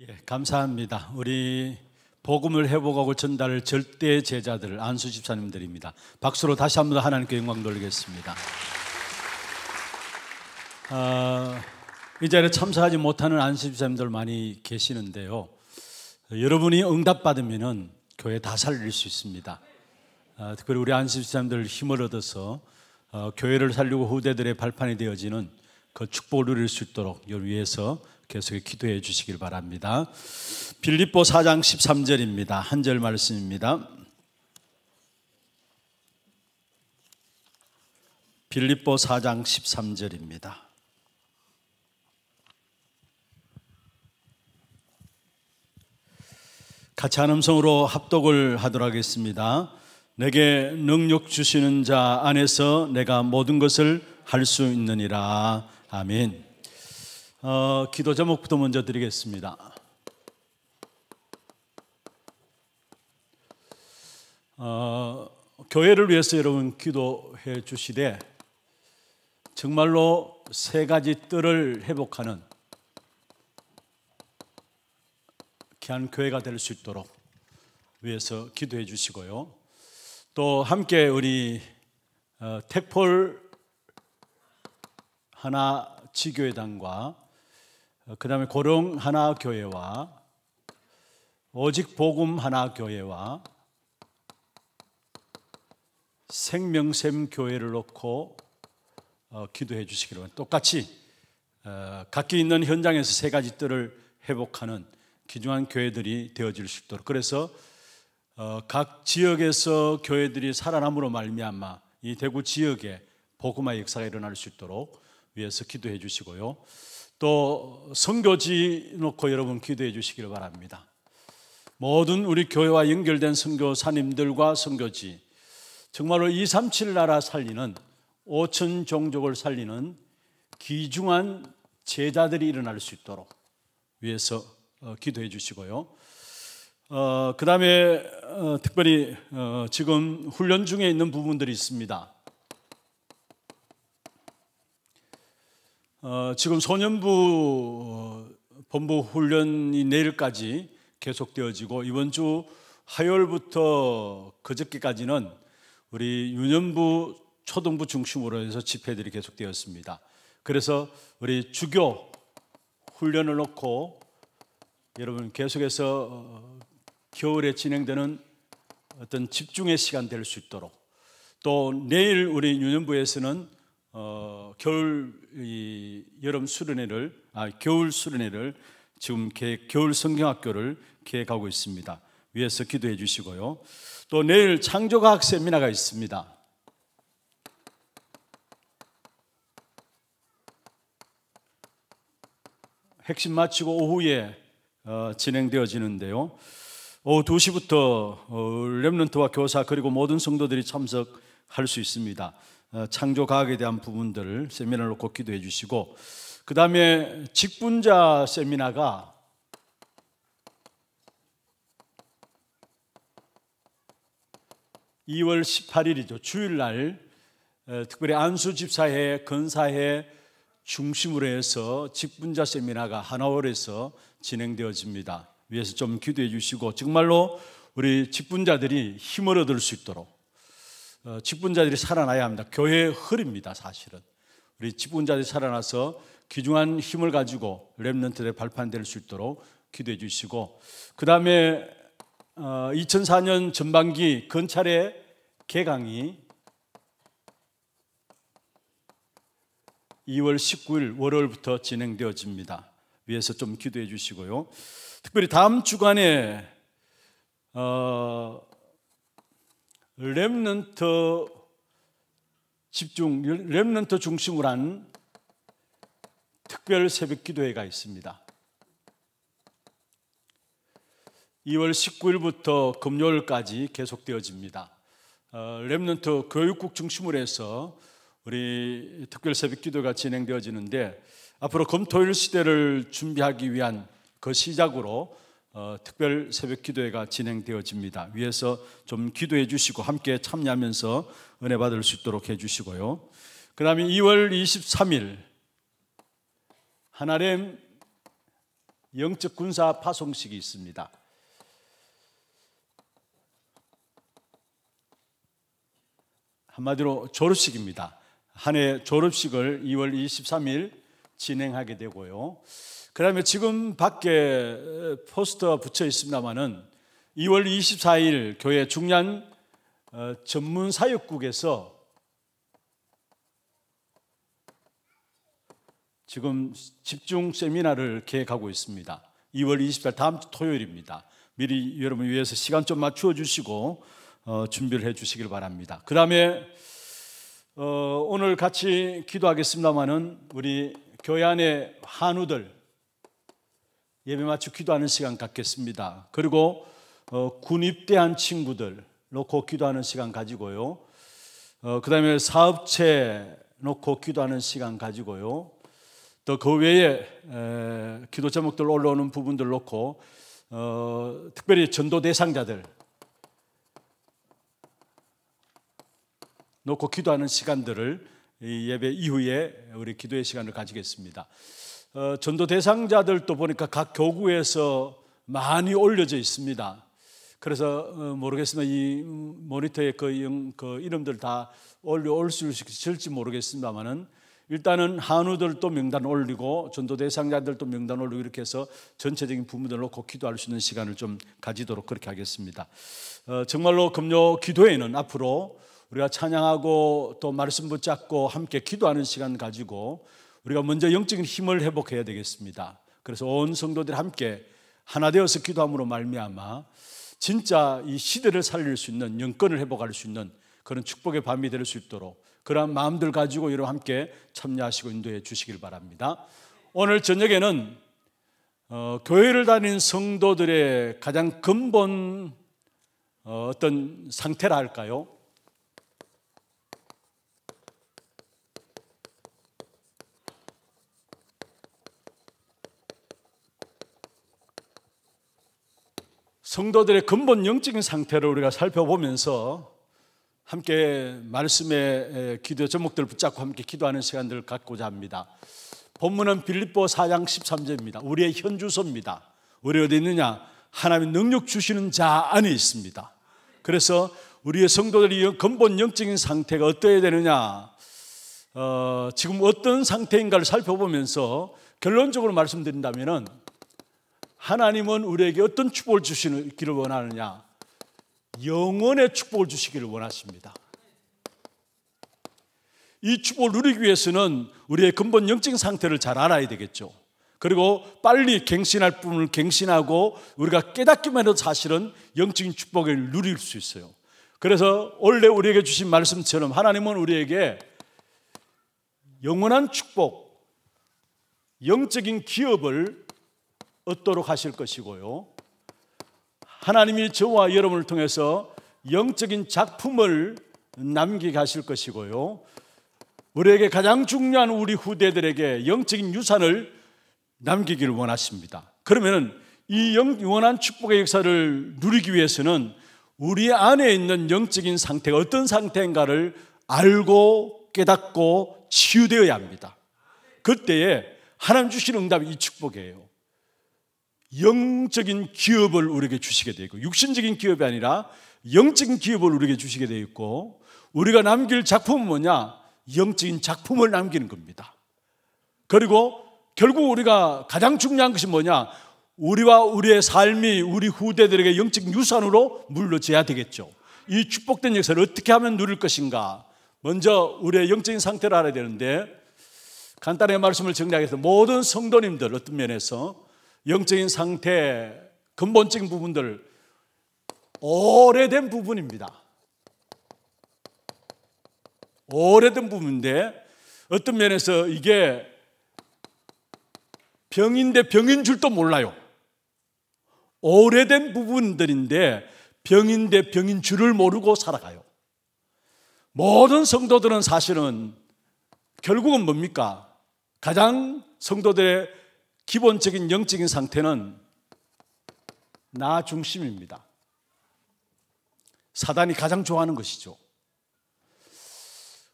예, 감사합니다. 우리 복음을 회복하고 전달을 절대 제자들 안수 집사님들입니다. 박수로 다시 한 번 하나님께 영광 돌리겠습니다. 아, 이 자리에 참석하지 못하는 안수 집사님들 많이 계시는데요. 여러분이 응답 받으면 교회 다 살릴 수 있습니다. 아, 그리고 우리 안수 집사님들 힘을 얻어서 어, 교회를 살리고 후대들의 발판이 되어지는 그 축복을 누릴 수 있도록 위해서 계속 기도해 주시길 바랍니다. 빌립보 4장 13절입니다. 한 절 말씀입니다. 빌립보 4장 13절입니다. 같이 한 음성으로 합독을 하도록 하겠습니다. 내게 능력 주시는 자 안에서 내가 모든 것을 할 수 있느니라. 아멘. 어, 기도 제목부터 먼저 드리겠습니다. 어, 교회를 위해서 여러분 기도해 주시되 정말로 세 가지 뜰을 회복하는 귀한 교회가 될 수 있도록 위해서 기도해 주시고요. 또 함께 우리 택폴 어, 하나 지교회당과 어, 그 다음에 고령 하나 교회와 오직 복음 하나 교회와 생명샘 교회를 놓고 어, 기도해 주시기 바랍니다. 똑같이 어, 각기 있는 현장에서 세 가지 뜰을 회복하는 귀중한 교회들이 되어질 수 있도록 그래서 어, 각 지역에서 교회들이 살아남으로 말미암아 이 대구 지역에 복음화 역사가 일어날 수 있도록 위해서 기도해 주시고요. 또 선교지 놓고 여러분 기도해 주시기를 바랍니다. 모든 우리 교회와 연결된 선교사님들과 선교지 정말로 237 나라 살리는 5천 종족을 살리는 귀중한 제자들이 일어날 수 있도록 위해서 어, 기도해 주시고요. 어, 그 다음에 어, 특별히 어, 지금 훈련 중에 있는 부분들이 있습니다. 어, 지금 소년부 어, 본부 훈련이 내일까지 계속되어지고 이번 주 화요일부터 그저께까지는 우리 유년부 초등부 중심으로 해서 집회들이 계속되었습니다. 그래서 우리 주교 훈련을 놓고 여러분 계속해서 어, 겨울에 진행되는 어떤 집중의 시간 될 수 있도록 또 내일 우리 유년부에서는 어, 겨울 이, 여름 수련회를 아 겨울 수련회를 지금 계획, 겨울 성경학교를 계획하고 있습니다. 위에서 기도해 주시고요. 또 내일 창조과학 세미나가 있습니다. 핵심 마치고 오후에 어, 진행되어지는데요. 오후 2시부터 렘넌트와 어, 교사 그리고 모든 성도들이 참석할 수 있습니다. 어, 창조 과학에 대한 부분들을 세미나로놓 기도해 주시고 그 다음에 직분자 세미나가 2월1 8일이죠 주일날 어, 특별히 안수 집사회, 건사회 중심으로 해서 직분자 세미나가 하나월에서 진행되어집니다. 위에서 좀 기도해 주시고 정말로 우리 직분자들이 힘을 얻을 수 있도록 어, 직분자들이 살아나야 합니다. 교회의 흐름입니다, 사실은. 우리 직분자들이 살아나서 귀중한 힘을 가지고 랩런트의 발판될 수 있도록 기도해 주시고 그 다음에 2004년 어, 전반기 건찰의 개강이 2월 19일 월요일부터 진행되어집니다. 위에서좀 기도해 주시고요. 특별히 다음 주간에 어, 렘넌트 집중, 렘넌트 중심으로 한 특별 새벽 기도회가 있습니다. 2월 19일부터 금요일까지 계속되어집니다. 어, 렘넌트 교육국 중심으로 해서 우리 특별 새벽 기도가 진행되어지는데 앞으로 검토일 시대를 준비하기 위한 그 시작으로 어, 특별 새벽 기도회가 진행되어집니다. 위에서 좀 기도해 주시고 함께 참여하면서 은혜 받을 수 있도록 해 주시고요. 그 다음에 2월 23일 하나렘 영적 군사 파송식이 있습니다. 한마디로 졸업식입니다. 한해 졸업식을 2월 23일 진행하게 되고요. 그 다음에 지금 밖에 포스터 붙여 있습니다만은 2월 24일 교회 중량 어, 전문 사역국에서 지금 집중 세미나를 계획하고 있습니다. 2월 24일 다음 주 토요일입니다. 미리 여러분 위해서 시간 좀 맞추어 주시고 어, 준비를 해 주시길 바랍니다. 그 다음에 어, 오늘 같이 기도하겠습니다만은 우리 교회 안에 한우들 예배 마치 기도하는 시간 갖겠습니다. 그리고 어, 군 입대한 친구들 놓고 기도하는 시간 가지고요. 어, 그 다음에 사업체 놓고 기도하는 시간 가지고요. 또 그 외에 에, 기도 제목들 올라오는 부분들 놓고 어, 특별히 전도 대상자들 놓고 기도하는 시간들을 예배 이후에 우리 기도의 시간을 가지겠습니다. 어, 전도 대상자들도 보니까 각 교구에서 많이 올려져 있습니다. 그래서 어, 모르겠으면 이 모니터에 그, 그 이름들 다 올려올 수 있을지 모르겠습니다만은 일단은 한우들도 명단 올리고 전도 대상자들도 명단 올리고 이렇게 해서 전체적인 부모들 놓고 기도할 수 있는 시간을 좀 가지도록 그렇게 하겠습니다. 어, 정말로 금요 기도회는 앞으로 우리가 찬양하고 또 말씀 붙잡고 함께 기도하는 시간 가지고 우리가 먼저 영적인 힘을 회복해야 되겠습니다. 그래서 온 성도들 함께 하나 되어서 기도함으로 말미암아 진짜 이 시대를 살릴 수 있는 영권을 회복할 수 있는 그런 축복의 밤이 될 수 있도록 그러 마음들 가지고 여러분 함께 참여하시고 인도해 주시길 바랍니다. 오늘 저녁에는 어, 교회를 다닌 성도들의 가장 근본 어, 어떤 상태라 할까요? 성도들의 근본 영적인 상태를 우리가 살펴보면서 함께 말씀의 기도 제목들 붙잡고 함께 기도하는 시간들을 갖고자 합니다. 본문은 빌립보 4장 13절입니다. 우리의 현주소입니다. 우리 어디 있느냐? 하나님 능력 주시는 자 안에 있습니다. 그래서 우리의 성도들이 근본 영적인 상태가 어떠해야 되느냐? 어, 지금 어떤 상태인가를 살펴보면서 결론적으로 말씀드린다면은 하나님은 우리에게 어떤 축복을 주시기를 원하느냐? 영원의 축복을 주시기를 원하십니다. 이 축복을 누리기 위해서는 우리의 근본 영적인 상태를 잘 알아야 되겠죠. 그리고 빨리 갱신할 부분을 갱신하고 우리가 깨닫기만 해도 사실은 영적인 축복을 누릴 수 있어요. 그래서 원래 우리에게 주신 말씀처럼 하나님은 우리에게 영원한 축복, 영적인 기업을 얻도록 하실 것이고요. 하나님이 저와 여러분을 통해서 영적인 작품을 남기게 하실 것이고요. 우리에게 가장 중요한 우리 후대들에게 영적인 유산을 남기기를 원하십니다. 그러면이 영원한 축복의 역사를 누리기 위해서는 우리 안에 있는 영적인 상태가 어떤 상태인가를 알고 깨닫고 치유되어야 합니다. 그때에 하나님 주신 응답이 이 축복이에요. 영적인 기업을 우리에게 주시게 되어 있고 육신적인 기업이 아니라 영적인 기업을 우리에게 주시게 되어 있고 우리가 남길 작품은 뭐냐? 영적인 작품을 남기는 겁니다. 그리고 결국 우리가 가장 중요한 것이 뭐냐? 우리와 우리의 삶이 우리 후대들에게 영적 유산으로 물러져야 되겠죠. 이 축복된 역사를 어떻게 하면 누릴 것인가? 먼저 우리의 영적인 상태를 알아야 되는데 간단하게 말씀을 정리하겠습니다. 모든 성도님들 어떤 면에서 영적인 상태, 근본적인 부분들 오래된 부분입니다. 오래된 부분인데 어떤 면에서 이게 병인데 병인 줄도 몰라요. 오래된 부분들인데 병인데 병인 줄을 모르고 살아가요. 모든 성도들은 사실은 결국은 뭡니까? 가장 성도들의 기본적인 영적인 상태는 나 중심입니다. 사단이 가장 좋아하는 것이죠.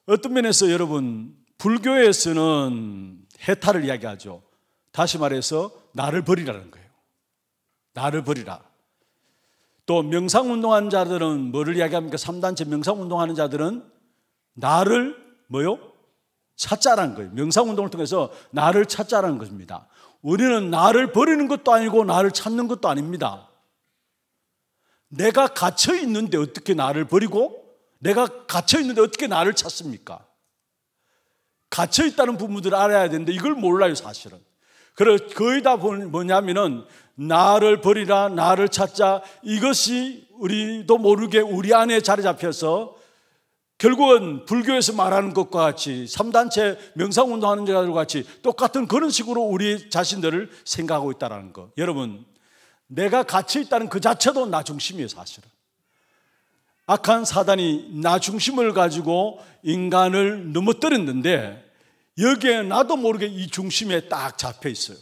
어떤 면에서 여러분, 불교에서는 해탈을 이야기하죠. 다시 말해서 나를 버리라는 거예요. 나를 버리라. 또 명상 운동하는 자들은 뭐를 이야기합니까? 3단체 명상 운동하는 자들은 나를 뭐요? 찾자라는 거예요. 명상 운동을 통해서 나를 찾자라는 것입니다. 우리는 나를 버리는 것도 아니고 나를 찾는 것도 아닙니다. 내가 갇혀 있는데 어떻게 나를 버리고 내가 갇혀 있는데 어떻게 나를 찾습니까? 갇혀 있다는 부분들을 알아야 되는데 이걸 몰라요, 사실은. 그래서 거의 다 뭐냐면은 나를 버리라, 나를 찾자 이것이 우리도 모르게 우리 안에 자리 잡혀서 결국은 불교에서 말하는 것과 같이 3단체 명상운동하는 자들 같이 똑같은 그런 식으로 우리 자신들을 생각하고 있다는 것. 여러분, 내가 가치 있다는 그 자체도 나 중심이에요, 사실은. 악한 사단이 나 중심을 가지고 인간을 넘어뜨렸는데 여기에 나도 모르게 이 중심에 딱 잡혀 있어요.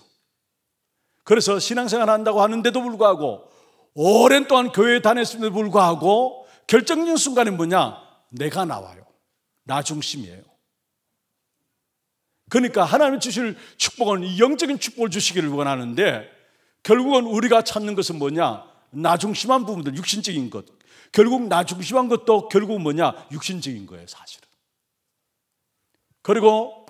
그래서 신앙생활 한다고 하는데도 불구하고 오랜 동안 교회에 다녔음에도 불구하고 결정적인 순간이 뭐냐? 내가 나와요. 나 중심이에요. 그러니까 하나님 주실 축복은 영적인 축복을 주시기를 원하는데 결국은 우리가 찾는 것은 뭐냐? 나 중심한 부분들, 육신적인 것. 결국 나 중심한 것도 결국 뭐냐? 육신적인 거예요, 사실은. 그리고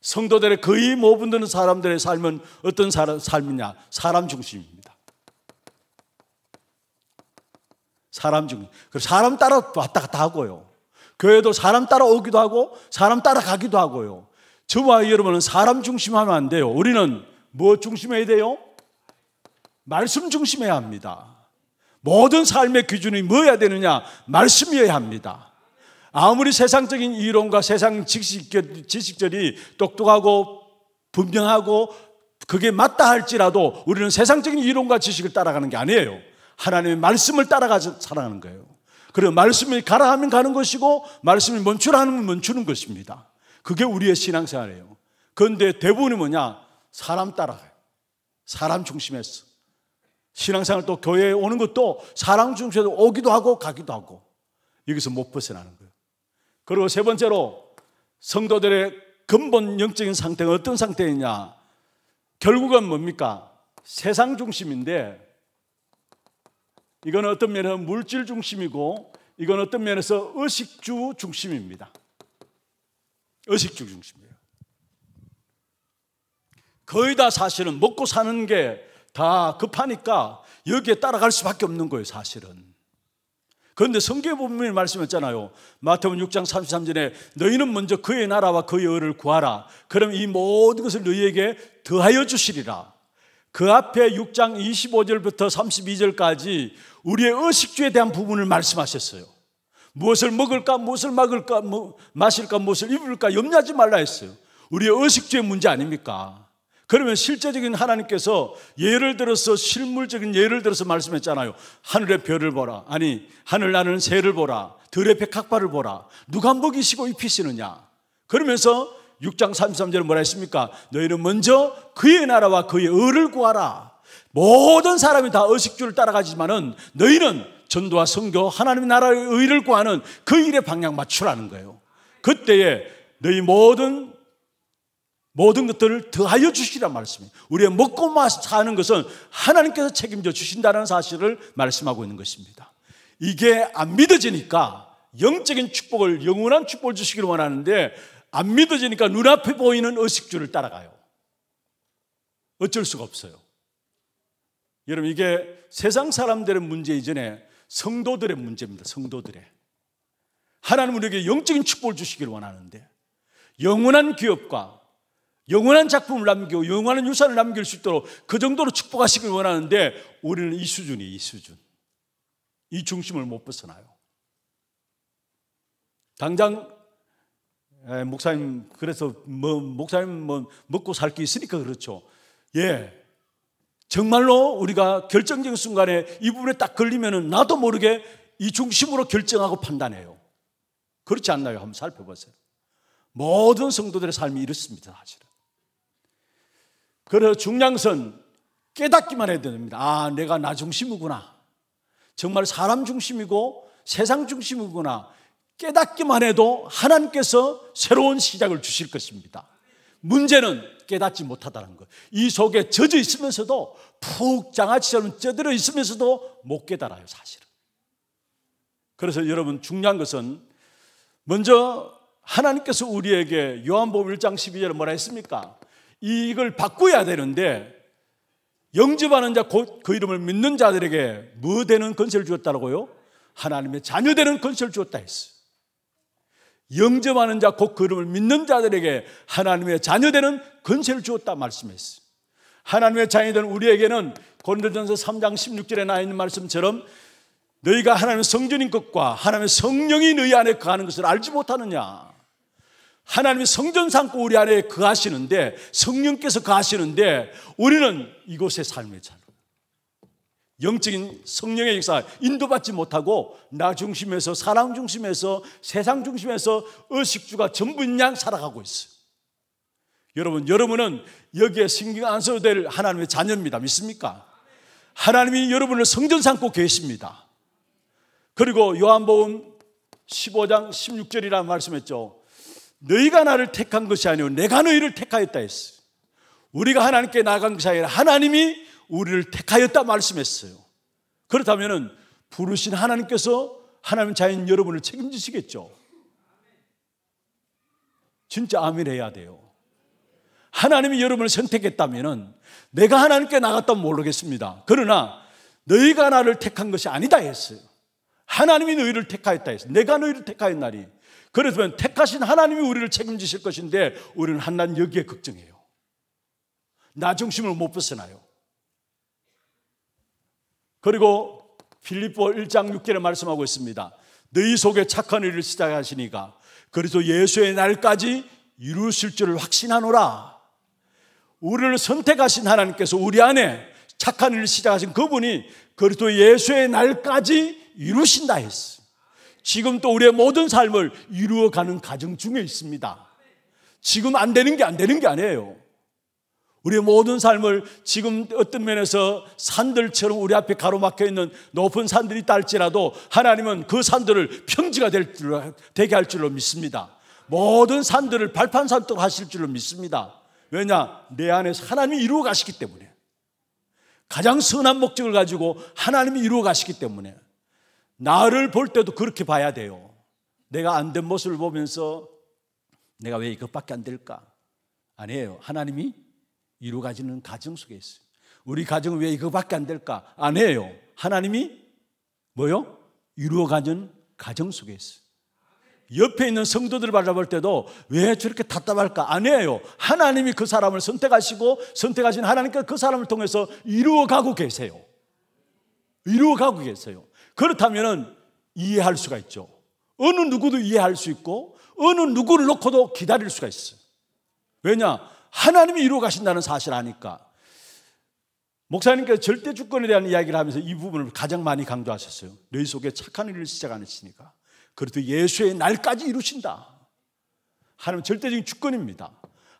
성도들의 거의 모분되는 사람들의 삶은 어떤 사람, 삶이냐? 사람 중심입니다. 사람 중심. 사람 따라 왔다 갔다 하고요. 교회도 사람 따라오기도 하고 사람 따라가기도 하고요. 저와 여러분은 사람 중심하면 안 돼요. 우리는 뭐 중심해야 돼요? 말씀 중심해야 합니다. 모든 삶의 기준이 뭐야 되느냐? 말씀이어야 합니다. 아무리 세상적인 이론과 세상 지식, 지식들이 똑똑하고 분명하고 그게 맞다 할지라도 우리는 세상적인 이론과 지식을 따라가는 게 아니에요. 하나님의 말씀을 따라가서 살아가는 거예요. 그래 말씀이 가라 하면 가는 것이고 말씀이 멈추라 하면 멈추는 것입니다. 그게 우리의 신앙생활이에요. 그런데 대부분이 뭐냐? 사람 따라가요. 사람 중심에서. 신앙생활 또 교회에 오는 것도 사람 중심에서 오기도 하고 가기도 하고 여기서 못 벗어나는 거예요. 그리고 세 번째로 성도들의 근본 영적인 상태가 어떤 상태이냐? 결국은 뭡니까? 세상 중심인데 이건 어떤 면에서 물질 중심이고 이건 어떤 면에서 의식주 중심입니다. 의식주 중심이에요. 거의 다 사실은 먹고 사는 게 다 급하니까 여기에 따라갈 수밖에 없는 거예요, 사실은. 그런데 성경에 보면 말씀했잖아요. 마태복음 6장 33절에 너희는 먼저 그의 나라와 그의 의를 구하라. 그럼 이 모든 것을 너희에게 더하여 주시리라. 그 앞에 6장 25절부터 32절까지 우리의 의식주에 대한 부분을 말씀하셨어요. 무엇을 먹을까, 무엇을 막을까, 뭐, 마실까, 무엇을 입을까 염려하지 말라 했어요. 우리의 의식주의 문제 아닙니까? 그러면 실제적인 하나님께서 예를 들어서 실물적인 예를 들어서 말씀했잖아요. 하늘의 별을 보라. 아니, 하늘 나는 새를 보라. 들의 백학바를 보라. 누가 먹이시고 입히시느냐. 그러면서 6장 33절에 뭐라 했습니까? 너희는 먼저 그의 나라와 그의 의를 구하라. 모든 사람이 다 의식주를 따라가지만은 너희는 전도와 성교 하나님의 나라의 의를 구하는 그 일에 방향 맞추라는 거예요. 그때에 너희 모든 모든 것들을 더하여 주시라 말씀이에요. 우리의 먹고 마시 사는 것은 하나님께서 책임져 주신다는 사실을 말씀하고 있는 것입니다. 이게 안 믿어지니까 영적인 축복을 영원한 축복을 주시기를 원하는데 안 믿어지니까 눈앞에 보이는 의식주를 따라가요. 어쩔 수가 없어요. 여러분 이게 세상 사람들의 문제 이전에 성도들의 문제입니다. 성도들의 하나님 우리에게 영적인 축복을 주시기를 원하는데 영원한 기업과 영원한 작품을 남기고 영원한 유산을 남길 수 있도록 그 정도로 축복하시길 원하는데 우리는 이 수준이 이 수준 이 중심을 못 벗어나요. 당장 목사님 그래서 뭐 목사님 뭐 먹고 살 게 있으니까 그렇죠. 예, 정말로 우리가 결정적인 순간에 이 부분에 딱걸리면 나도 모르게 이 중심으로 결정하고 판단해요. 그렇지 않나요? 한번 살펴보세요. 모든 성도들의 삶이 이렇습니다, 사실은. 그래서 중량선 깨닫기만 해야 됩니다. 아, 내가 나 중심이구나. 정말 사람 중심이고 세상 중심이구나. 깨닫기만 해도 하나님께서 새로운 시작을 주실 것입니다. 문제는 깨닫지 못하다는 것. 이 속에 젖어 있으면서도 푹 장아찌처럼 쪄들어 있으면서도 못 깨달아요, 사실은. 그래서 여러분 중요한 것은 먼저 하나님께서 우리에게 요한복음 1장 12절에 뭐라 했습니까? 이걸 바꾸어야 되는데 영접하는 자 곧 그 이름을 믿는 자들에게 뭐 되는 건설을 주었다라고요? 하나님의 자녀 되는 건설을 주었다 했어요. 영접하는 자, 곧 그름을 믿는 자들에게 하나님의 자녀되는 근세를 주었다 말씀했어요. 하나님의 자녀된 우리에게는 고린도전서 3장 16절에 나 있는 말씀처럼 너희가 하나님의 성전인 것과 하나님의 성령이 너희 안에 거하는 것을 알지 못하느냐? 하나님의 성전 삼고 우리 안에 거하시는데 성령께서 거하시는데 우리는 이곳에 삶의 자녀. 영적인 성령의 역사 인도받지 못하고 나 중심에서 사랑 중심에서 세상 중심에서 의식주가 전부인 양 살아가고 있어요. 여러분, 여러분은 여기에 신경 안 써도 될 하나님의 자녀입니다. 믿습니까? 하나님이 여러분을 성전 삼고 계십니다. 그리고 요한복음 15장 16절이라는 말씀했죠. 너희가 나를 택한 것이 아니오 내가 너희를 택하였다 했어. 우리가 하나님께 나간 것이 아니라 하나님이 우리를 택하였다 말씀했어요. 그렇다면은 부르신 하나님께서 하나님 자인 여러분을 책임지시겠죠. 진짜 아멘 해야 돼요. 하나님이 여러분을 선택했다면은 내가 하나님께 나갔다 모르겠습니다. 그러나 너희가 나를 택한 것이 아니다 했어요. 하나님이 너희를 택하였다 했어요. 내가 너희를 택하였나니. 그렇다면 택하신 하나님이 우리를 책임지실 것인데 우리는 한낱 여기에 걱정해요. 나 중심을 못 벗어나요. 그리고 필리포 1장 6절에 말씀하고 있습니다. 너희 속에 착한 일을 시작하시니까 그래서 예수의 날까지 이루실 줄을 확신하노라. 우리를 선택하신 하나님께서 우리 안에 착한 일을 시작하신 그분이 그리도 예수의 날까지 이루신다 했어. 지금 또 우리의 모든 삶을 이루어가는 과정 중에 있습니다. 지금 안 되는 게 안 되는 게 아니에요. 우리의 모든 삶을 지금 어떤 면에서 산들처럼 우리 앞에 가로막혀 있는 높은 산들이 딸지라도 하나님은 그 산들을 평지가 될 줄로, 되게 할 줄로 믿습니다. 모든 산들을 발판 산도 하실 줄로 믿습니다. 왜냐? 내 안에서 하나님이 이루어 가시기 때문에. 가장 선한 목적을 가지고 하나님이 이루어 가시기 때문에. 나를 볼 때도 그렇게 봐야 돼요. 내가 안 된 모습을 보면서 내가 왜 이것밖에 안 될까? 아니에요. 하나님이 이루어지는 가정 속에 있어요. 우리 가정 은왜 이거밖에 안 될까? 안 해요. 하나님이 뭐요? 이루어가는 가정 속에 있어요. 옆에 있는 성도들 바라볼 때도 왜 저렇게 답답할까? 아니에요. 하나님이 그 사람을 선택하시고 선택하신 하나님께서 그 사람을 통해서 이루어가고 계세요. 이루어가고 계세요. 그렇다면 이해할 수가 있죠. 어느 누구도 이해할 수 있고 어느 누구를 놓고도 기다릴 수가 있어요. 왜냐? 하나님이 이루어 가신다는 사실 아니까. 목사님께서 절대 주권에 대한 이야기를 하면서 이 부분을 가장 많이 강조하셨어요. 너희 속에 착한 일을 시작 안 했으니까. 그래도 예수의 날까지 이루신다. 하나님 절대적인 주권입니다.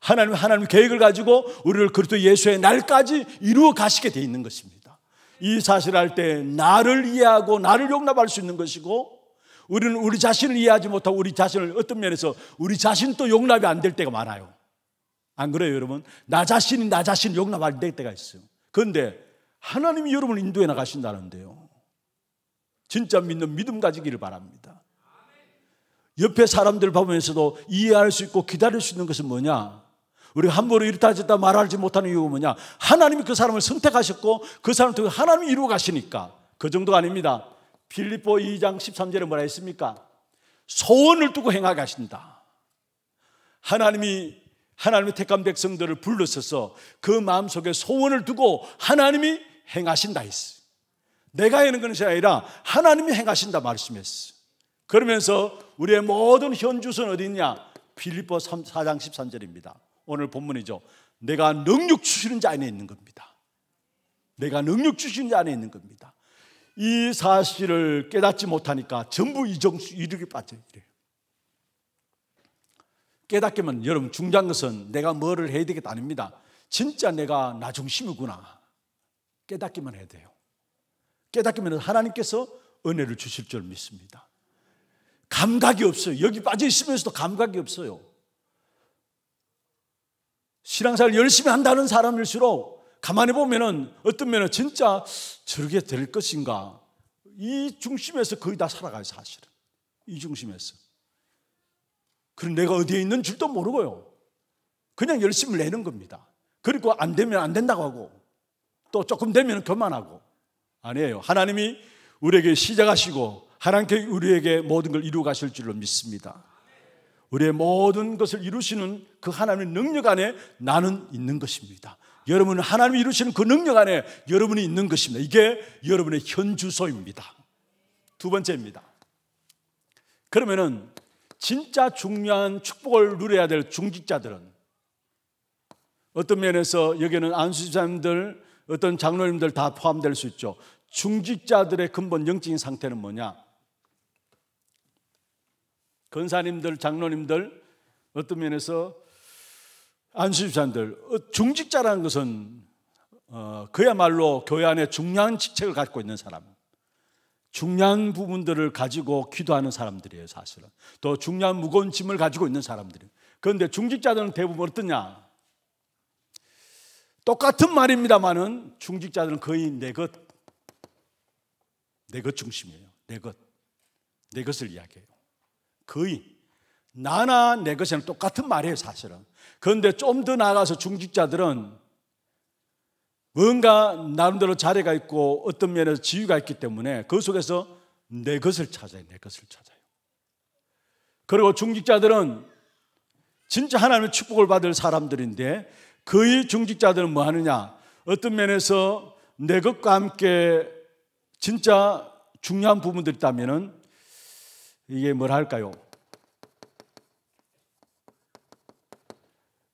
하나님 하나님 계획을 가지고 우리를 그리도 예수의 날까지 이루어 가시게 되어 있는 것입니다. 이 사실을 할 때 나를 이해하고 나를 용납할 수 있는 것이고 우리는 우리 자신을 이해하지 못하고 우리 자신을 어떤 면에서 우리 자신도 용납이 안 될 때가 많아요. 안 그래요, 여러분? 나 자신이 나 자신을 용납 할 때가 있어요. 그런데 하나님이 여러분을 인도해 나가신다는데요. 진짜 믿는 믿음 가지기를 바랍니다. 옆에 사람들 보면서도 이해할 수 있고 기다릴 수 있는 것은 뭐냐? 우리가 함부로 이렇다 저렇다 말하지 못하는 이유가 뭐냐? 하나님이 그 사람을 선택하셨고 그 사람을 통해 하나님이 이루어 가시니까 그 정도가 아닙니다. 필리포 2장 13절에 뭐라 했습니까? 소원을 두고 행하게 하신다. 하나님이 하나님의 택한 백성들을 불러서서 그 마음속에 소원을 두고 하나님이 행하신다 했어 내가 하는 것이 아니라 하나님이 행하신다 말씀했어 그러면서 우리의 모든 현주소는 어디냐? 빌리포 4장 13절입니다. 오늘 본문이죠. 내가 능력 주시는 자 안에 있는 겁니다. 내가 능력 주시는 자 안에 있는 겁니다. 이 사실을 깨닫지 못하니까 전부 이정수 이르게 빠져 이래요. 깨닫기만 여러분 중요한 것은 내가 뭐를 해야 되겠다 아닙니다. 진짜 내가 나 중심이구나. 깨닫기만 해야 돼요. 깨닫기면 하나님께서 은혜를 주실 줄 믿습니다. 감각이 없어요. 여기 빠져 있으면서도 감각이 없어요. 신앙사를 열심히 한다는 사람일수록 가만히 보면은 어떤 면은 진짜 저렇게 될 것인가. 이 중심에서 거의 다 살아가요, 사실은. 이 중심에서. 그럼 내가 어디에 있는 줄도 모르고요. 그냥 열심히 내는 겁니다. 그리고 안 되면 안 된다고 하고 또 조금 되면 그만하고 아니에요. 하나님이 우리에게 시작하시고 하나님께 우리에게 모든 걸 이루어 가실 줄로 믿습니다. 우리의 모든 것을 이루시는 그 하나님의 능력 안에 나는 있는 것입니다. 여러분은 하나님이 이루시는 그 능력 안에 여러분이 있는 것입니다. 이게 여러분의 현주소입니다. 두 번째입니다. 그러면은 진짜 중요한 축복을 누려야 될 중직자들은 어떤 면에서 여기는 안수집사님들, 어떤 장로님들 다 포함될 수 있죠. 중직자들의 근본 영적인 상태는 뭐냐? 건사님들 장로님들, 어떤 면에서 안수집사님들, 어, 중직자라는 것은 어, 그야말로 교회 안에 중요한 직책을 갖고 있는 사람. 중요한 부분들을 가지고 기도하는 사람들이에요, 사실은. 또 중요한 무거운 짐을 가지고 있는 사람들이에요. 그런데 중직자들은 대부분 어떻냐 똑같은 말입니다만은 중직자들은 거의 내 것, 내 것 중심이에요. 내 것. 내 것을 이야기해요. 거의. 나나 내 것에는 똑같은 말이에요, 사실은. 그런데 좀 더 나아가서 중직자들은 뭔가 나름대로 자리가 있고 어떤 면에서 지위가 있기 때문에 그 속에서 내 것을 찾아요. 내 것을 찾아요. 그리고 중직자들은 진짜 하나님의 축복을 받을 사람들인데 그의 중직자들은 뭐 하느냐? 어떤 면에서 내 것과 함께 진짜 중요한 부분들 있다면은 이게 뭘할까요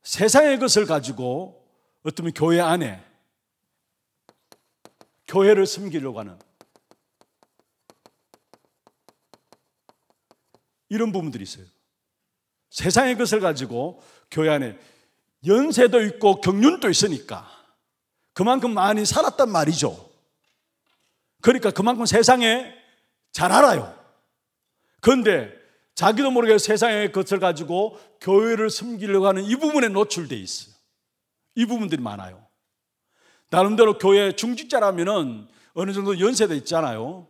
세상의 것을 가지고 어떤 교회 안에 교회를 섬기려고 하는 이런 부분들이 있어요. 세상의 것을 가지고 교회 안에 연세도 있고 경륜도 있으니까 그만큼 많이 살았단 말이죠. 그러니까 그만큼 세상에 잘 알아요. 그런데 자기도 모르게 세상의 것을 가지고 교회를 섬기려고 하는 이 부분에 노출돼 있어요. 이 부분들이 많아요. 나름대로 교회 중직자라면은 어느 정도 연세도 있잖아요.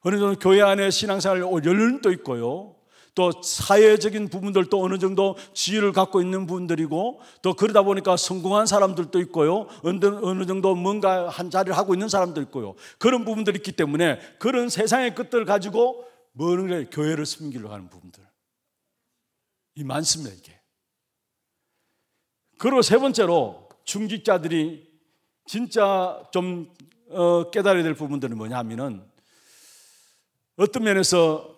어느 정도 교회 안에 신앙생활 연륜도 있고요. 또 사회적인 부분들도 어느 정도 지위를 갖고 있는 분들이고 또 그러다 보니까 성공한 사람들도 있고요. 어느 정도 뭔가 한 자리를 하고 있는 사람도 있고요. 그런 부분들이 있기 때문에 그런 세상의 끝들 가지고 뭐는 교회를 숨기려 하는 부분들. 이 많습니다, 이게. 그리고 세 번째로 중직자들이 진짜 좀 어, 깨달아야 될 부분들은 뭐냐 하면은 어떤 면에서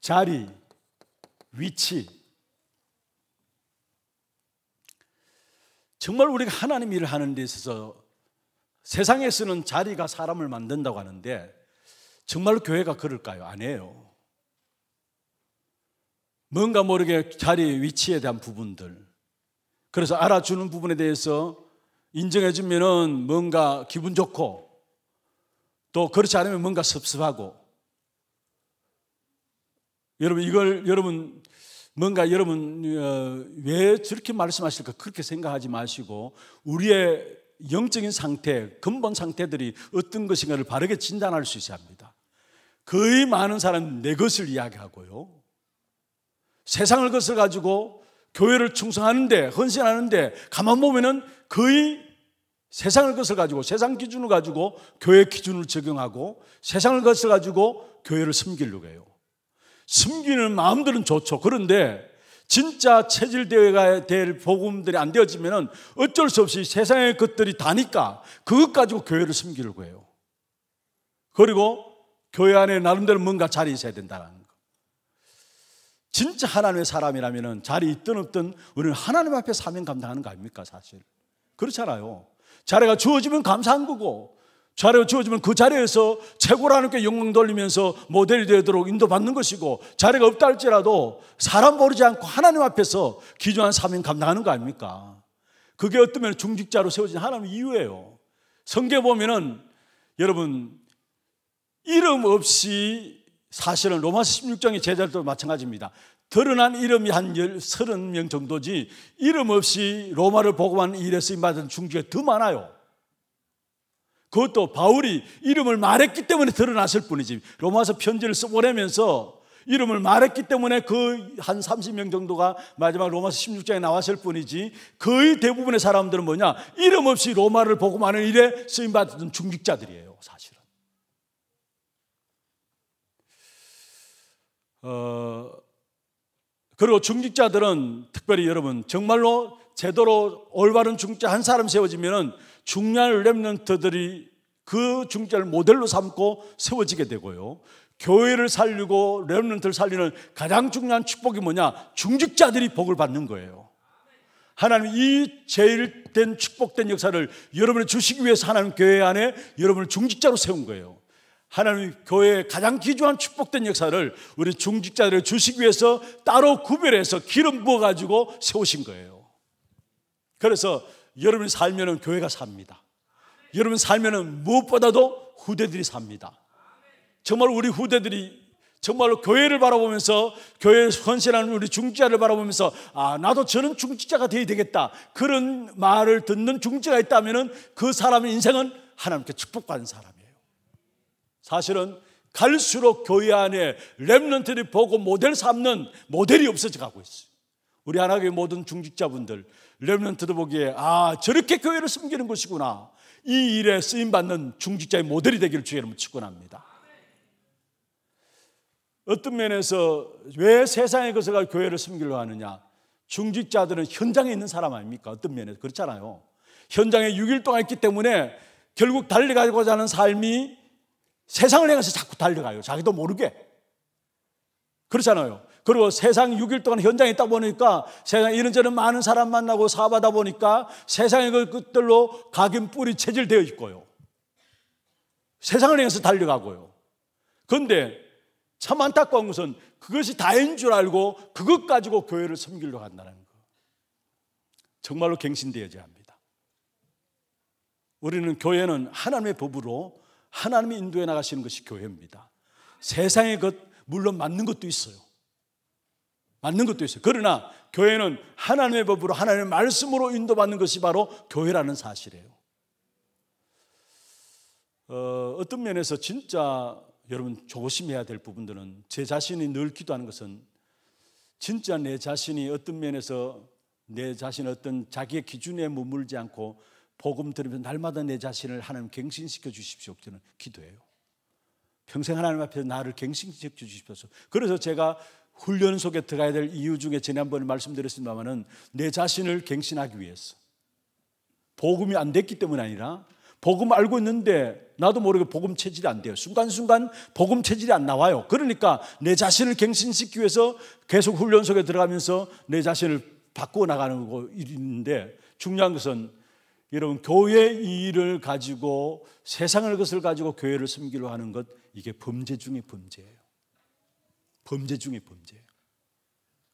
자리, 위치, 정말 우리가 하나님 일을 하는 데 있어서 세상에서는 자리가 사람을 만든다고 하는데 정말 로 교회가 그럴까요? 아니에요. 뭔가 모르게 자리 위치에 대한 부분들. 그래서 알아주는 부분에 대해서 인정해주면 뭔가 기분 좋고 또 그렇지 않으면 뭔가 섭섭하고 여러분 이걸 여러분 뭔가 여러분 어, 왜 저렇게 말씀하실까 그렇게 생각하지 마시고 우리의 영적인 상태 근본 상태들이 어떤 것인가를 바르게 진단할 수 있어야 합니다. 거의 많은 사람은 내 것을 이야기하고요. 세상을 것을 가지고 교회를 충성하는데 헌신하는데 가만 보면은 거의 세상을 것을 가지고 세상 기준을 가지고 교회 기준을 적용하고 세상을 것을 가지고 교회를 섬기려고 해요. 섬기는 마음들은 좋죠. 그런데 진짜 체질 대회가 될 복음들이 안 되어지면 어쩔 수 없이 세상의 것들이 다니까 그것 가지고 교회를 섬기려고 해요. 그리고 교회 안에 나름대로 뭔가 자리 있어야 된다는 거. 진짜 하나님의 사람이라면 자리 있든 없든 우리는 하나님 앞에 사명 감당하는 거 아닙니까, 사실? 그렇잖아요. 자리가 주어지면 감사한 거고, 자리가 주어지면 그 자리에서 최고라는께 영광 돌리면서 모델이 되도록 인도받는 것이고, 자리가 없다 할지라도 사람 버리지 않고 하나님 앞에서 기조한 사명 감당하는 거 아닙니까? 그게 어떤 면 중직자로 세워진 하나님의 이유예요. 성경 보면은 여러분, 이름 없이 사실은 로마 16장의 제자들도 마찬가지입니다. 드러난 이름이 한 30명 정도지 이름 없이 로마를 보고한 일에 쓰임받은 중지가 더 많아요. 그것도 바울이 이름을 말했기 때문에 드러났을 뿐이지 로마서 편지를 써보내면서 이름을 말했기 때문에 그 한 30명 정도가 마지막 로마서 16장에 나왔을 뿐이지 거의 대부분의 사람들은 뭐냐 이름 없이 로마를 보고만은 일에 쓰임받은 중직자들이에요. 어, 그리고 중직자들은 특별히 여러분 정말로 제대로 올바른 중직자 한 사람 세워지면은 중요한 렘런트들이그 중직자를 모델로 삼고 세워지게 되고요. 교회를 살리고 렘넌트를 살리는 가장 중요한 축복이 뭐냐? 중직자들이 복을 받는 거예요. 하나님 이 제일된 축복된 역사를 여러분을 주시기 위해서 하나님 교회 안에 여러분을 중직자로 세운 거예요. 하나님 교회의 가장 기조한 축복된 역사를 우리 중직자들을 주시기 위해서 따로 구별해서 기름 부어가지고 세우신 거예요. 그래서 여러분이 살면은 교회가 삽니다. 여러분 살면은 무엇보다도 후대들이 삽니다. 정말 우리 후대들이 정말로 교회를 바라보면서 교회에 헌신하는 우리 중직자를 바라보면서 아 나도 저는 중직자가 되어야 되겠다 그런 말을 듣는 중직자가 있다면은 그 사람의 인생은 하나님께 축복받은 사람. 사실은 갈수록 교회 안에 랩런트를 보고 모델 삼는 모델이 없어져 가고 있어요. 우리 하나교회 모든 중직자분들 랩런트도 보기에 아 저렇게 교회를 섬기는 것이구나 이 일에 쓰임 받는 중직자의 모델이 되기를 주의 이름으로 축원합니다. 어떤 면에서 왜세상에거을가 교회를 섬기려 하느냐? 중직자들은 현장에 있는 사람 아닙니까? 어떤 면에서 그렇잖아요. 현장에 6일 동안 있기 때문에 결국 달려가고자 하는 삶이 세상을 향해서 자꾸 달려가요. 자기도 모르게. 그렇잖아요. 그리고 세상 6일 동안 현장에 있다 보니까 세상 이런저런 많은 사람 만나고 사업하다 보니까 세상의 것들로 그 각인 뿌리 체질되어 있고요. 세상을 향해서 달려가고요. 그런데 참 안타까운 것은 그것이 다인 줄 알고 그것 가지고 교회를 섬기려고 한다는 거. 정말로 갱신되어야 합니다. 우리는 교회는 하나님의 법으로 하나님이 인도해 나가시는 것이 교회입니다. 세상의 것, 그 물론 맞는 것도 있어요. 맞는 것도 있어요. 그러나 교회는 하나님의 법으로, 하나님의 말씀으로 인도받는 것이 바로 교회라는 사실이에요. 어, 떤 면에서 진짜 여러분 조심해야 될 부분들은 제 자신이 늘 기도하는 것은 진짜 내 자신이 어떤 면에서 내 자신 어떤 자기의 기준에 머물지 않고 복음 들으면 날마다 내 자신을 하나님 갱신시켜 주십시오. 저는 기도해요. 평생 하나님 앞에서 나를 갱신시켜 주십시오. 그래서 제가 훈련 속에 들어가야 될 이유 중에 지난번에 말씀드렸습니다만은 내 자신을 갱신하기 위해서 복음이 안 됐기 때문 아니라 복음 알고 있는데 나도 모르게 복음 체질이 안 돼요. 순간순간 복음 체질이 안 나와요. 그러니까 내 자신을 갱신시키기 위해서 계속 훈련 속에 들어가면서 내 자신을 바꾸어 나가는 거 있는데 중요한 것은 여러분 교회 일을 가지고 세상을 것을 가지고 교회를 섬기려 하는 것 이게 범죄 중의 범죄예요. 범죄 중의 범죄예요.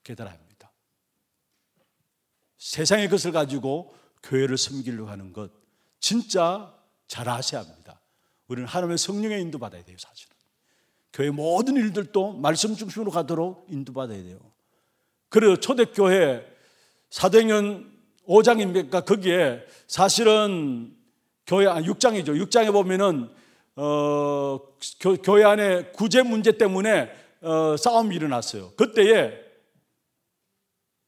깨달아 합니다. 세상의 것을 가지고 교회를 섬기려 하는 것 진짜 잘 아셔야 합니다. 우리는 하나님의 성령의 인도 받아야 돼요, 사실은. 교회 모든 일들도 말씀 중심으로 가도록 인도받아야 돼요. 그래요. 초대교회 사도행전 5장입니까? 그러니까 거기에 사실은 교회, 6장이죠. 아, 6장에 보면은, 어, 교, 회 안에 구제 문제 때문에 어, 싸움이 일어났어요. 그때에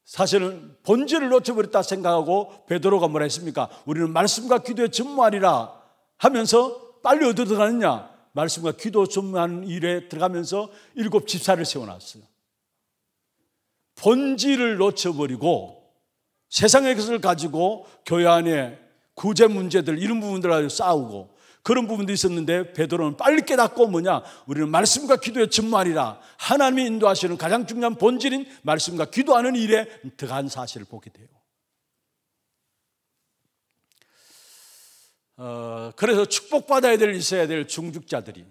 사실은 본질을 놓쳐버렸다 생각하고 베드로가 뭐라 했습니까? 우리는 말씀과 기도에 전무하리라 하면서 빨리 어디 들어가느냐? 말씀과 기도 전무하는 일에 들어가면서 일곱 집사를 세워놨어요. 본질을 놓쳐버리고 세상의 것을 가지고 교회 안에 구제 문제들 이런 부분들 아주 싸우고 그런 부분도 있었는데 베드로는 빨리 깨닫고 뭐냐 우리는 말씀과 기도의 전말이라 하나님이 인도하시는 가장 중요한 본질인 말씀과 기도하는 일에 들어간 사실을 보게 돼요. 어, 그래서 축복받아야 될 있어야 될 중직자들이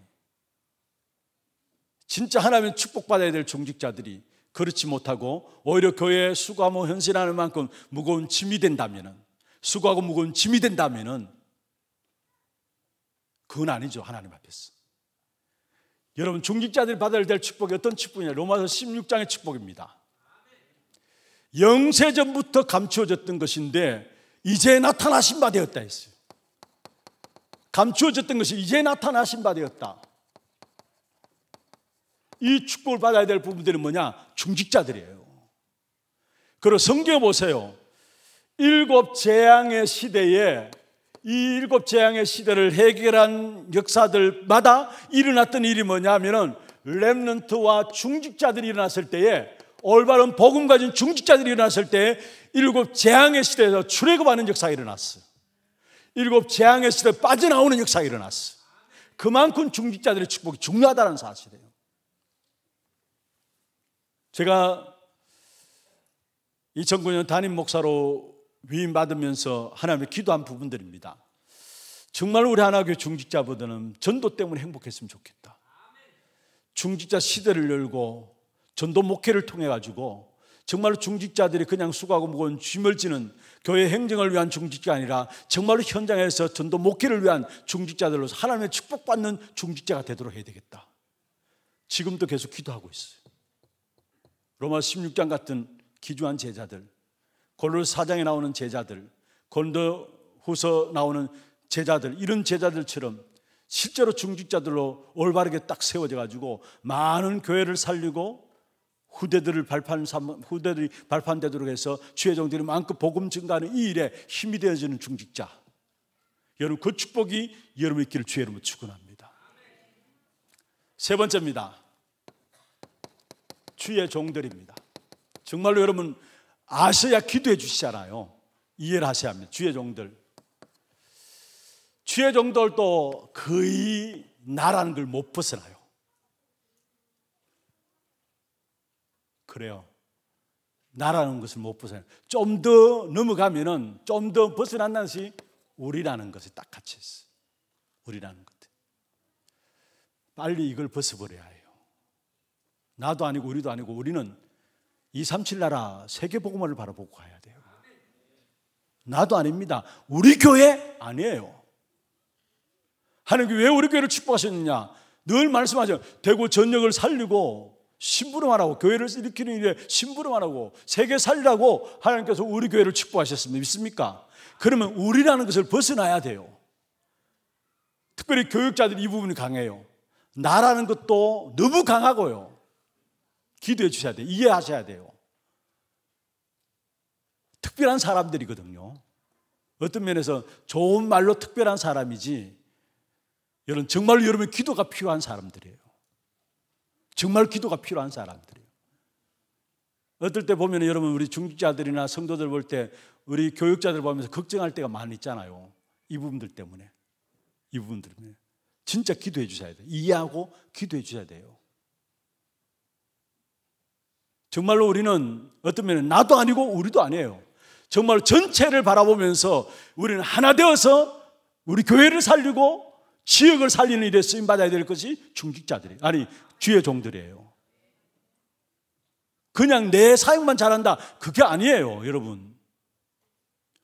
진짜 하나님 축복받아야 될 중직자들이 그렇지 못하고 오히려 교회에 수고하고 현실하는 만큼 무거운 짐이 된다면 수고하고 무거운 짐이 된다면 그건 아니죠 하나님 앞에서 여러분 중직자들이 받아야 될 축복이 어떤 축복이냐 로마서 16장의 축복입니다 영세전부터 감추어졌던 것인데 이제 나타나신 바 되었다 했어요 감추어졌던 것이 이제 나타나신 바 되었다 이 축복을 받아야 될 부분들이 뭐냐? 중직자들이에요. 그리고 성경 보세요. 일곱 재앙의 시대에 이 일곱 재앙의 시대를 해결한 역사들마다 일어났던 일이 뭐냐면은 렘넌트와 중직자들이 일어났을 때에 올바른 복음 가진 중직자들이 일어났을 때에 일곱 재앙의 시대에서 출애굽하는 역사가 일어났어. 일곱 재앙의 시대에 빠져나오는 역사가 일어났어. 그만큼 중직자들의 축복이 중요하다는 사실이에요. 제가 2009년 담임 목사로 위임받으면서 하나님의 기도한 부분들입니다. 정말 우리 하나교회 중직자보다는 전도 때문에 행복했으면 좋겠다. 중직자 시대를 열고 전도 목회를 통해 가지고 정말로 중직자들이 그냥 수고하고 무거운 짐을 지는 교회 행정을 위한 중직자가 아니라 정말로 현장에서 전도 목회를 위한 중직자들로서 하나님의 축복받는 중직자가 되도록 해야 되겠다. 지금도 계속 기도하고 있어요. 로마 16장 같은 기주한 제자들, 골로새 4장에 나오는 제자들, 권도후서 나오는 제자들 이런 제자들처럼 실제로 중직자들로 올바르게 딱 세워져 가지고 많은 교회를 살리고 후대들을 발판 후대들이 발판되도록 해서 주의종들이 마음 복음 증가하는 이 일에 힘이 되어지는 중직자 여러분 그 축복이 여러분 있기를 주의 로 축원합니다. 세 번째입니다. 주의 종들입니다. 정말로 여러분 아셔야 기도해 주시잖아요. 이해를 하셔야 합니다. 주의 종들. 주의 종들도 거의 나라는 걸 못 벗어나요. 그래요. 나라는 것을 못 벗어나요. 좀 더 넘어가면은 좀 더 벗어난다는 것이 우리라는 것이 딱 같이 있어요. 우리라는 것. 빨리 이걸 벗어버려야 해요. 나도 아니고 우리도 아니고 우리는 237 나라 세계복음화를 바라보고 가야 돼요. 나도 아닙니다. 우리 교회 아니에요. 하나님 왜 우리 교회를 축복하셨느냐? 늘 말씀하죠. 대구 전역을 살리고 심부름하라고 교회를 일으키는 일에 심부름하라고 세계 살리라고 하나님께서 우리 교회를 축복하셨습니다. 믿습니까? 그러면 우리라는 것을 벗어나야 돼요. 특별히 교육자들이 이 부분이 강해요. 나라는 것도 너무 강하고요. 기도해 주셔야 돼요. 이해하셔야 돼요. 특별한 사람들이거든요. 어떤 면에서 좋은 말로 특별한 사람이지, 여러분, 정말 여러분의 기도가 필요한 사람들이에요. 정말 기도가 필요한 사람들이에요. 어떨 때 보면 여러분, 우리 중직자들이나 성도들 볼 때, 우리 교육자들 보면서 걱정할 때가 많이 있잖아요. 이 부분들 때문에. 이 부분 때문에. 진짜 기도해 주셔야 돼요. 이해하고 기도해 주셔야 돼요. 정말로 우리는 어떤 면은 나도 아니고 우리도 아니에요. 정말 전체를 바라보면서 우리는 하나 되어서 우리 교회를 살리고 지역을 살리는 일에 쓰임 받아야 될 것이 중직자들이 아니 주의 종들이에요. 그냥 내 사역만 잘한다 그게 아니에요, 여러분.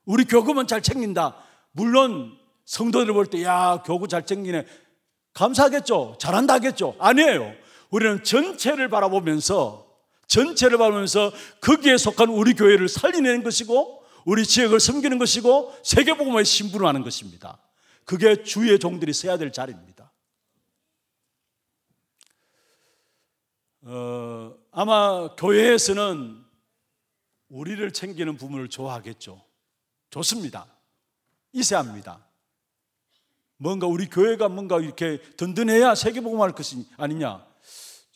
우리 교구만 잘 챙긴다. 물론 성도들 볼때야 교구 잘 챙기네 감사하겠죠, 잘한다겠죠. 아니에요. 우리는 전체를 바라보면서 전체를 바라면서 거기에 속한 우리 교회를 살리는 것이고 우리 지역을 섬기는 것이고 세계복음화에 신분하는 것입니다. 그게 주의 종들이 서야 될 자리입니다. 어, 아마 교회에서는 우리를 챙기는 부모를 좋아하겠죠. 좋습니다. 이세 합니다. 뭔가 우리 교회가 뭔가 이렇게 든든해야 세계복음할 것이 아니냐.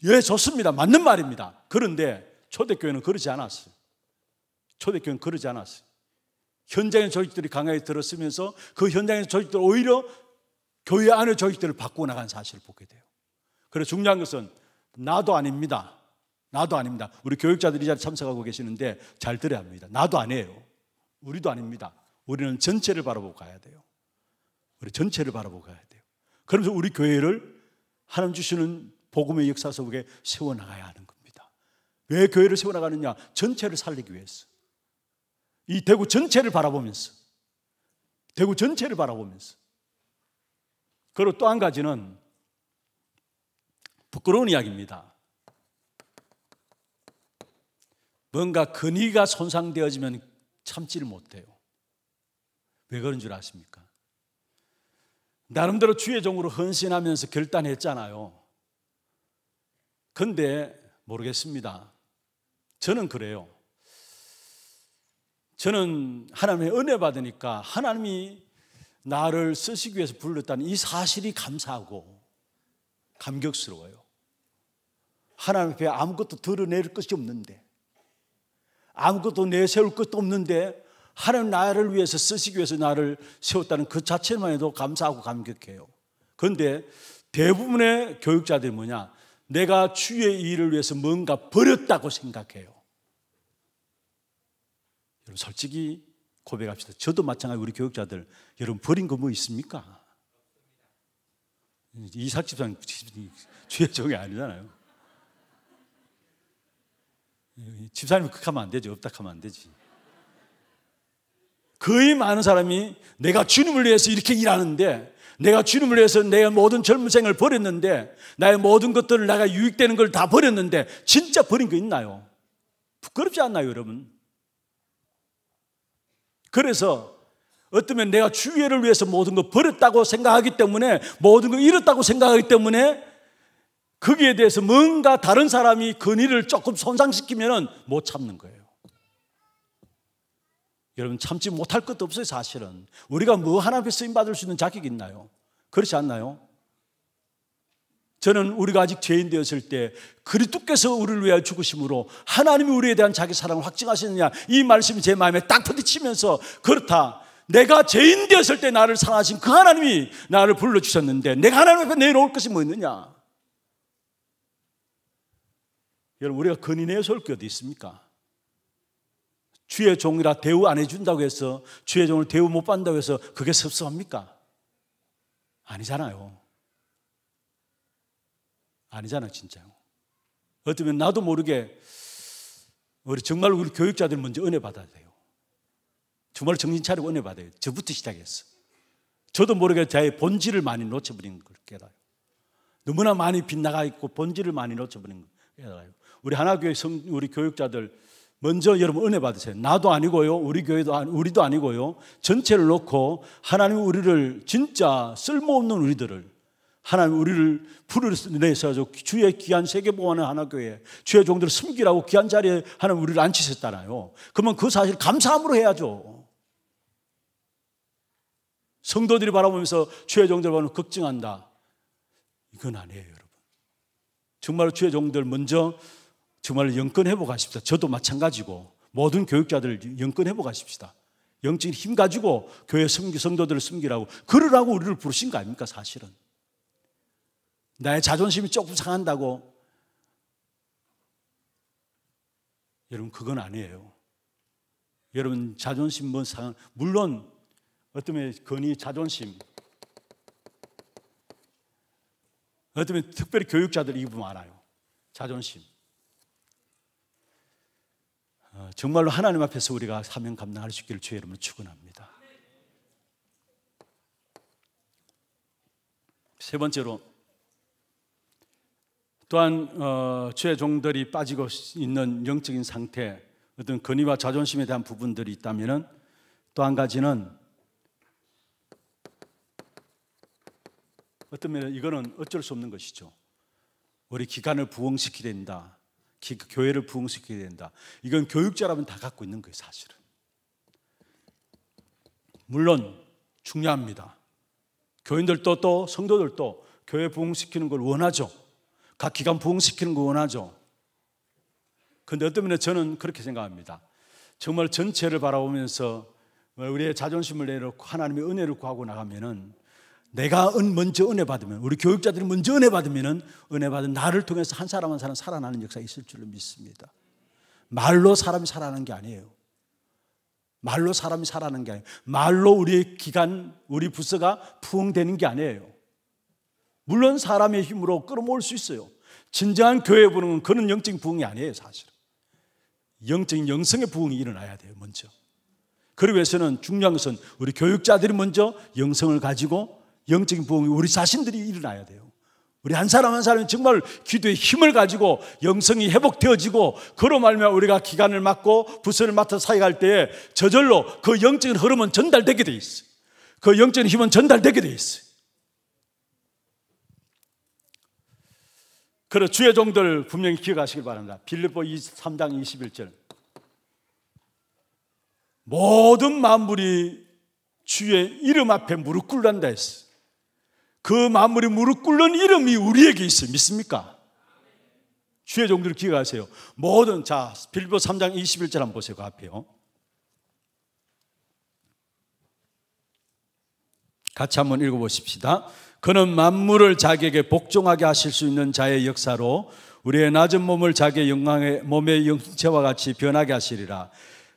예, 좋습니다. 맞는 말입니다. 그런데 초대교회는 그러지 않았어요. 초대교회는 그러지 않았어요. 현장의 조직들이 강하게 들었으면서 그 현장의 조직들 오히려 교회 안의 조직들을 바꾸어 나간 사실을 보게 돼요. 그래서 중요한 것은 나도 아닙니다. 나도 아닙니다. 우리 교육자들이 잘 참석하고 계시는데 잘 들어야 합니다. 나도 아니에요. 우리도 아닙니다. 우리는 전체를 바라보고 가야 돼요. 우리 전체를 바라보고 가야 돼요. 그러면서 우리 교회를 하나님 주시는 복음의 역사 속에 세워나가야 하는 겁니다. 왜 교회를 세워나가느냐? 전체를 살리기 위해서. 이 대구 전체를 바라보면서. 대구 전체를 바라보면서. 그리고 또 한 가지는 부끄러운 이야기입니다. 뭔가 근위가 손상되어지면 참지를 못해요. 왜 그런 줄 아십니까? 나름대로 주의 종으로 헌신하면서 결단했잖아요. 근데 모르겠습니다. 저는 그래요. 저는 하나님의 은혜 받으니까 하나님이 나를 쓰시기 위해서 불렀다는 이 사실이 감사하고 감격스러워요. 하나님 앞에 아무것도 드러낼 것이 없는데 아무것도 내세울 것도 없는데 하나님 나를 위해서 쓰시기 위해서 나를 세웠다는 그 자체만 해도 감사하고 감격해요. 그런데 대부분의 교육자들이 뭐냐? 내가 주의 일을 위해서 뭔가 버렸다고 생각해요. 여러분 솔직히 고백합시다. 저도 마찬가지 우리 교육자들 여러분 버린 거 뭐 있습니까? 이삭 집사님 종이 아니잖아요. 집사님 극하면 안 되죠. 업닥하면 안 되지. 거의 많은 사람이 내가 주님을 위해서 이렇게 일하는데 내가 주님을 위해서 내 모든 젊은 생을 버렸는데 나의 모든 것들을 내가 유익되는 걸 다 버렸는데 진짜 버린 거 있나요? 부끄럽지 않나요, 여러분? 그래서 어쩌면 내가 주의를 위해서 모든 걸 버렸다고 생각하기 때문에 모든 걸 잃었다고 생각하기 때문에 거기에 대해서 뭔가 다른 사람이 그 일을 조금 손상시키면 못 참는 거예요. 여러분 참지 못할 것도 없어요 사실은 우리가 뭐 하나 앞에 쓰임받을 수 있는 자격이 있나요? 그렇지 않나요? 저는 우리가 아직 죄인 되었을 때 그리스도께서 우리를 위하여 죽으심으로 하나님이 우리에 대한 자기 사랑을 확증하시느냐 이 말씀이 제 마음에 딱 부딪히면서 그렇다 내가 죄인 되었을 때 나를 사랑하신 그 하나님이 나를 불러주셨는데 내가 하나님 앞에 내놓을 것이 뭐 있느냐 여러분 우리가 근인의 설교 어디 있습니까? 주의 종이라 대우 안 해준다고 해서 주의 종을 대우 못 받는다고 해서 그게 섭섭합니까? 아니잖아요. 아니잖아, 진짜요. 어쩌면 나도 모르게 우리 정말 우리 교육자들 먼저 은혜 받아야 돼요. 정말 정신 차리고 은혜 받아요. 저부터 시작했어. 저도 모르게 저의 본질을 많이 놓쳐버린 걸 깨달아요. 너무나 많이 빗나가 있고 본질을 많이 놓쳐버린 걸 깨달아요. 우리 하나교회 성, 우리 교육자들 먼저 여러분 은혜 받으세요. 나도 아니고요. 우리 교회도 아니, 우리도 아니고요. 전체를 놓고 하나님 우리를 진짜 쓸모없는 우리들을 하나님 우리를 불을 내서 주의 귀한 세계 보호하는 하나교회 주의 종들을 숨기라고 귀한 자리에 하나님 우리를 앉히셨잖아요. 그러면 그 사실 감사함으로 해야죠. 성도들이 바라보면서 주의 종들 보면 걱정한다. 이건 아니에요, 여러분. 정말 주의 종들 먼저 정말 영권해보 가십시다. 저도 마찬가지고 모든 교육자들 영권해보 가십시다. 영적인 힘 가지고 교회 성기, 성도들을 숨기라고 그러라고 우리를 부르신 거 아닙니까 사실은 나의 자존심이 조금 상한다고 여러분 그건 아니에요 여러분 자존심 뭔 상한 물론 어떤면 건의 자존심 어떤면 특별히 교육자들이 이 부분 알아요 자존심 어, 정말로 하나님 앞에서 우리가 사명 감당할 수 있기를 주의 이름으로 축원합니다. 세 번째로 또한 어, 죄 종들이 빠지고 있는 영적인 상태, 어떤 근위와 자존심에 대한 부분들이 있다면또한 가지는 어떤 면에 이거는 어쩔 수 없는 것이죠. 우리 기간을 부흥시키된다. 교회를 부흥시켜야 된다. 이건 교육자라면 다 갖고 있는 거예요, 사실은. 물론 중요합니다. 교인들도 또 성도들도 교회 부흥시키는 걸 원하죠. 각 기관 부흥시키는 걸 원하죠. 근데 어떤 면에 저는 그렇게 생각합니다. 정말 전체를 바라보면서 우리의 자존심을 내놓고 하나님의 은혜를 구하고 나가면은 내가 은 먼저 은혜 받으면 우리 교육자들이 먼저 은혜 받으면은 은혜 받은 나를 통해서 한 사람 한 사람 살아나는 역사가 있을 줄로 믿습니다. 말로 사람이 살아나는 게 아니에요. 말로 사람이 살아나는 게 아니에요. 말로 우리 기간 우리 부서가 부흥되는 게 아니에요. 물론 사람의 힘으로 끌어모을 수 있어요. 진정한 교회 부흥은 그런 영적인 부흥이 아니에요, 사실 영적인 영성의 부흥이 일어나야 돼요, 먼저. 그러기 위해서는 중요한 것은 우리 교육자들이 먼저 영성을 가지고 영적인 부흥이 우리 자신들이 일어나야 돼요. 우리 한 사람 한 사람이 정말 기도의 힘을 가지고 영성이 회복되어지고 그로 말미 우리가 기간을 맡고 부서를 맡아 사역할 때에 저절로 그 영적인 흐름은 전달되게 돼 있어. 그 영적인 힘은 전달되게 돼 있어. 그래 주의 종들 분명히 기억하시길 바랍니다. 빌립보 3장 21절. 모든 만물이 주의 이름 앞에 무릎 꿇는다 했어. 그 만물이 무릎 꿇는 이름이 우리에게 있어 믿습니까? 주의 종들을 기억하세요. 모든 자 빌보 3장 21절 한번 보세요. 그 앞에요. 같이 한번 읽어보십시다. 그는 만물을 자기에게 복종하게 하실 수 있는 자의 역사로 우리의 낮은 몸을 자기의 영광의 몸의 영체와 같이 변하게 하시리라.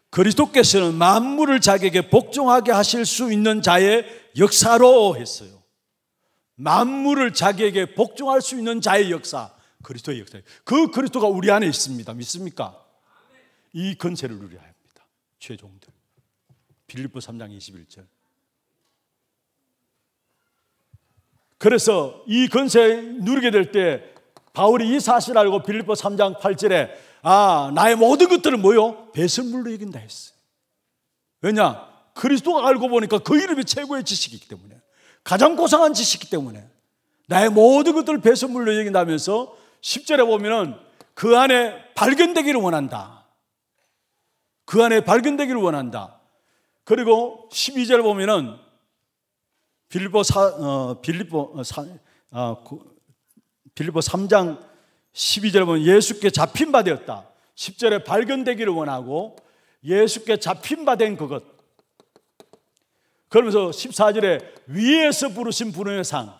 그리스도께서는 만물을 자기에게 복종하게 하실 수 있는 자의 역사로 했어요. 만물을 자기에게 복종할 수 있는 자의 역사, 그리스도의 역사. 그 그리스도가 우리 안에 있습니다. 믿습니까? 이 근세를 누려야 합니다. 최종들. 빌립보 3장 21절. 그래서 이 근세 누리게 될 때 바울이 이 사실을 알고 빌립보 3장 8절에 아, 나의 모든 것들은 뭐요? 배설물로 이긴다 했어요. 왜냐? 그리스도가 알고 보니까 그 이름이 최고의 지식이기 때문에. 가장 고상한 짓이기 때문에 나의 모든 것들을 배선물로 여긴다면서 10절에 보면그 안에 발견되기를 원한다. 그 안에 발견되기를 원한다. 그리고 12절에 보면은 빌보 사, 어, 빌보 어, 사, 어, 빌보 3장 12절에 보면 예수께 잡힌 바 되었다. 10절에 발견되기를 원하고 예수께 잡힌 바 된 그것. 그러면서 14절에 위에서 부르신 분의 상.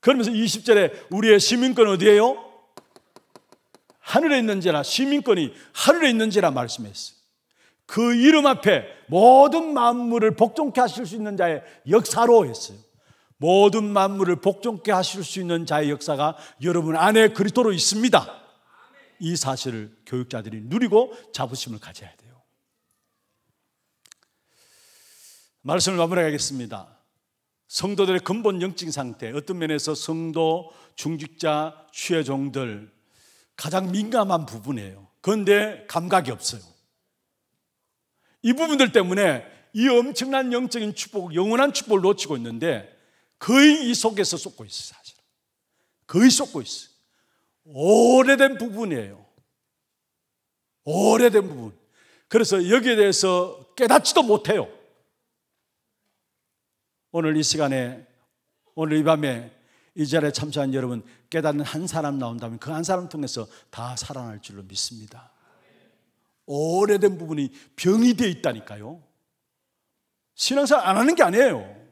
그러면서 20절에 우리의 시민권 어디에요? 하늘에 있는지라 시민권이 하늘에 있는지라 말씀했어요. 그 이름 앞에 모든 만물을 복종케 하실 수 있는 자의 역사로 했어요. 모든 만물을 복종케 하실 수 있는 자의 역사가 여러분 안에 그리스로 있습니다. 이 사실을 교육자들이 누리고 자부심을 가져야 돼요. 말씀을 마무리하겠습니다. 성도들의 근본 영적 상태, 어떤 면에서 성도, 중직자, 취해종들 가장 민감한 부분이에요. 그런데 감각이 없어요. 이 부분들 때문에 이 엄청난 영적인 축복, 영원한 축복을 놓치고 있는데 거의 이 속에서 쏟고 있어요, 사실. 거의 쏟고 있어요. 오래된 부분이에요. 오래된 부분. 그래서 여기에 대해서 깨닫지도 못해요. 오늘 이 시간에 오늘 이 밤에 이 자리에 참석한 여러분 깨닫는 한 사람 나온다면 그 한 사람 통해서 다 살아날 줄로 믿습니다. 오래된 부분이 병이 되어 있다니까요. 신앙생활 안 하는 게 아니에요.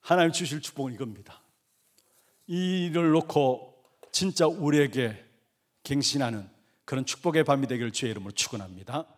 하나님 주실 축복은 이겁니다. 이를 놓고 진짜 우리에게 갱신하는 그런 축복의 밤이 되기를 주의 이름으로 축원합니다.